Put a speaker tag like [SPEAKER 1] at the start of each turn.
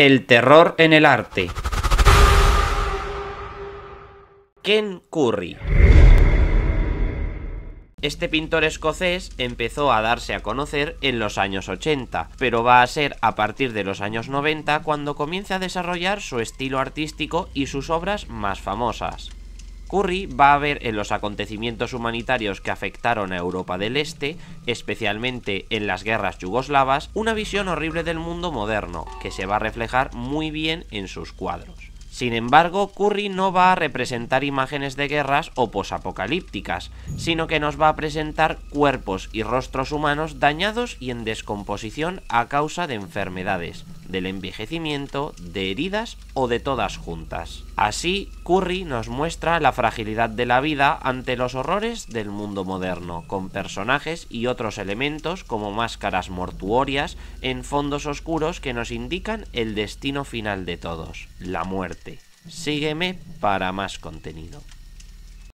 [SPEAKER 1] El terror en el arte. Ken Curry. Este pintor escocés empezó a darse a conocer en los años 80, pero va a ser a partir de los años 90 cuando comienza a desarrollar su estilo artístico y sus obras más famosas. Curry va a ver en los acontecimientos humanitarios que afectaron a Europa del Este, especialmente en las guerras yugoslavas, una visión horrible del mundo moderno, que se va a reflejar muy bien en sus cuadros. Sin embargo, Curry no va a representar imágenes de guerras o posapocalípticas, sino que nos va a presentar cuerpos y rostros humanos dañados y en descomposición a causa de enfermedades, del envejecimiento, de heridas o de todas juntas. Así, Curry nos muestra la fragilidad de la vida ante los horrores del mundo moderno, con personajes y otros elementos como máscaras mortuorias en fondos oscuros que nos indican el destino final de todos, la muerte. Sígueme para más contenido.